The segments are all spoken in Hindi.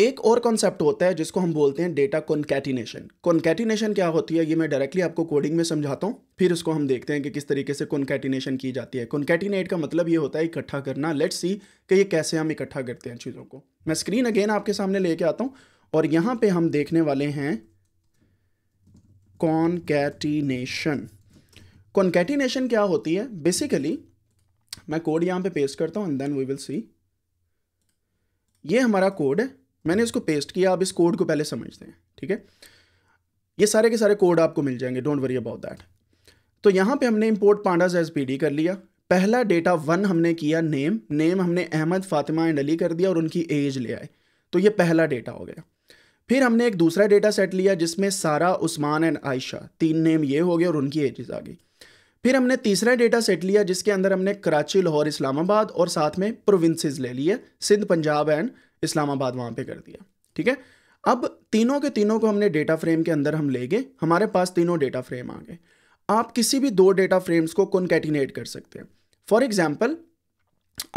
एक और कॉन्सेप्ट होता है जिसको हम बोलते हैं डेटा कॉन्कैटिनेशन कॉन्कैटिनेशन क्या होती है ये मैं डायरेक्टली आपको कोडिंग में समझाता हूँ फिर उसको हम देखते हैं कि किस तरीके से कॉन्कैटिनेशन की जाती है कॉन्कैटिनेट का मतलब ये होता है इकट्ठा करना लेट्स सी कि ये कैसे हम इकट्ठा करते हैं चीज़ों को मैं स्क्रीन अगेन आपके सामने लेके आता हूँ और यहाँ पर हम देखने वाले हैं कॉन्कैटिनेशन कॉन्कैटिनेशन क्या होती है बेसिकली मैं कोड यहाँ पे पेस्ट करता हूँ and then we will see ये हमारा कोड है मैंने इसको पेस्ट किया अब इस कोड को पहले समझते हैं ठीक है ये सारे के सारे कोड आपको मिल जाएंगे डोंट वरी अबाउट दैट तो यहाँ पे हमने इम्पोर्ट पांडाज एज पी कर लिया पहला डेटा वन हमने किया नेम नेम हमने अहमद फातिमा एंड अली कर दिया और उनकी एज ले आए तो ये पहला डेटा हो गया फिर हमने एक दूसरा डेटा सेट लिया जिसमें सारा उस्मान एंड आयशा तीन नेम ये हो गए और उनकी एजेस आ गई फिर हमने तीसरा डेटा सेट लिया जिसके अंदर हमने कराची लाहौर इस्लामाबाद और साथ में प्रोविंसेस ले लिए सिंध पंजाब एंड इस्लामाबाद वहाँ पे कर दिया ठीक है अब तीनों के तीनों को हमने डेटा फ्रेम के अंदर हम ले गए हमारे पास तीनों डेटा फ्रेम आ गए आप किसी भी दो डेटा फ्रेम्स को कॉन्केटिनेट कर सकते हैं फॉर एग्जाम्पल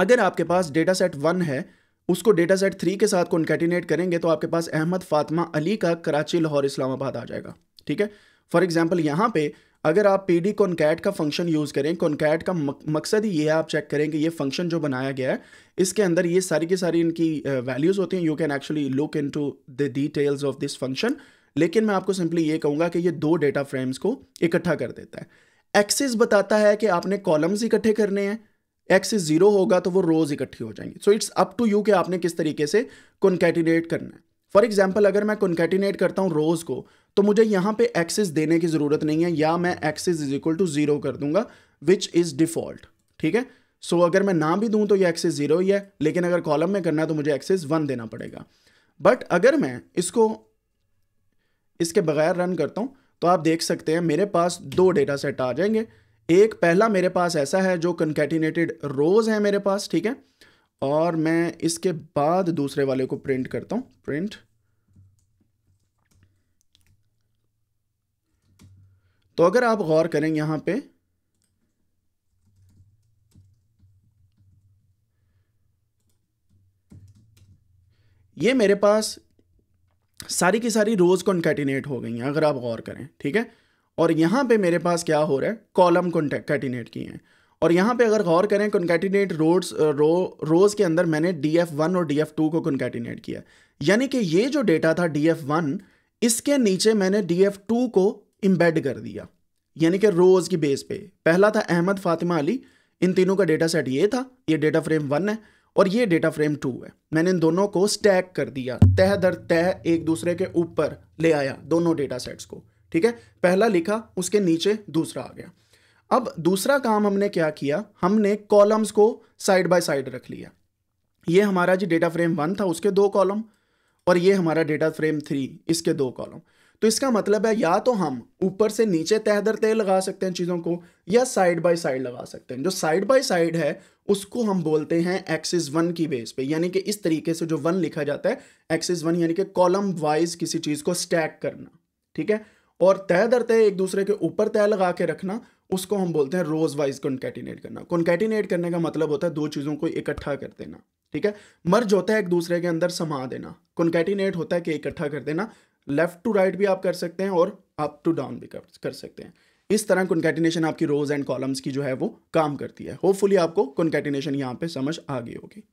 अगर आपके पास डेटा सेट वन है उसको डेटा सेट थ्री के साथ कॉन्केटिनेट करेंगे तो आपके पास अहमद फातिमा अली का कराची लाहौर इस्लामाबाद आ जाएगा ठीक है फॉर एग्जाम्पल यहाँ पे अगर आप पी डी कॉन्कैट का फंक्शन यूज़ करें कॉन्कैट का मकसद ही ये है आप चेक करें कि ये फंक्शन जो बनाया गया है इसके अंदर ये सारी की सारी इनकी वैल्यूज़ होती हैं you can actually look into the details of this function लेकिन मैं आपको सिंपली ये कहूँगा कि ये दो डेटा फ्रेम्स को इकट्ठा कर देता है एक्सिस बताता है कि आपने कॉलम्स इकट्ठे करने हैं एक्सिस ज़ीरो होगा तो वो रोज़ इकट्ठी हो जाएंगी so it's up to you कि आपने किस तरीके से कॉन्केटिनेट करना है फॉर एग्जाम्पल अगर मैं कॉन्केटिनेट करता हूँ रोज़ को तो मुझे यहाँ पे एक्सेस देने की ज़रूरत नहीं है या मैं excess is equal to zero कर दूंगा विच इज़ डिफ़ॉल्ट ठीक है सो so, अगर मैं ना भी दूं तो ये एक्सेस ज़ीरो ही है लेकिन अगर कॉलम में करना है तो मुझे एक्सेस वन देना पड़ेगा बट अगर मैं इसको इसके बगैर रन करता हूँ तो आप देख सकते हैं मेरे पास दो डेटा सेट आ जाएंगे एक पहला मेरे पास ऐसा है जो कंकेटिनेटेड रोज़ है मेरे पास ठीक है और मैं इसके बाद दूसरे वाले को प्रिंट करता हूं प्रिंट तो अगर आप गौर करें यहां पे ये मेरे पास सारी की सारी रोज कॉन्कैटिनेट हो गई हैं अगर आप गौर करें ठीक है और यहां पे मेरे पास क्या हो रहा है कॉलम कॉन्कैटिनेट किए हैं और यहाँ पे अगर गौर करें कॉन्कैटिनेट रोड्स रो रोज़ के अंदर मैंने डी एफ वन और डी एफ टू को कॉन्कैटिनेट किया यानी कि ये जो डेटा था डी एफ वन इसके नीचे मैंने डी एफ टू को इम्बेड कर दिया यानी कि रोज़ की बेस पे पहला था अहमद फातिमा अली इन तीनों का डेटा सेट ये था ये डेटा फ्रेम वन है और ये डेटा फ्रेम टू है मैंने इन दोनों को स्टैक कर दिया तह दर तह एक दूसरे के ऊपर ले आया दोनों डेटा सेट्स को ठीक है पहला लिखा उसके नीचे दूसरा आ गया अब दूसरा काम हमने क्या किया हमने कॉलम्स को साइड बाय साइड रख लिया ये हमारा जो डेटा फ्रेम वन था उसके दो कॉलम और ये हमारा डेटा फ्रेम थ्री इसके दो कॉलम तो इसका मतलब है या तो हम ऊपर से नीचे तह दर तय लगा सकते हैं चीज़ों को या साइड बाय साइड लगा सकते हैं जो साइड बाय साइड है उसको हम बोलते हैं एक्सिस वन की बेस पे यानी कि इस तरीके से जो वन लिखा जाता है एक्सिस वन यानी कि कॉलम वाइज किसी चीज़ को स्टैक करना ठीक है और तय दर तय एक दूसरे के ऊपर तय लगा के रखना उसको हम बोलते हैं रोज वाइज कॉन्केटिनेट करना कॉन्केटिनेट करने का मतलब होता है दो चीज़ों को इकट्ठा कर देना ठीक है मर्ज होता है एक दूसरे के अंदर समा देना कॉन्केटिनेट होता है कि इकट्ठा कर देना लेफ्ट टू राइट भी आप कर सकते हैं और अप टू डाउन भी कर, कर सकते हैं इस तरह कॉन्केटिनेशन आपकी रोज एंड कॉलम्स की जो है वो काम करती है होपफुली आपको कॉन्केटिनेशन यहाँ पर समझ आ गई होगी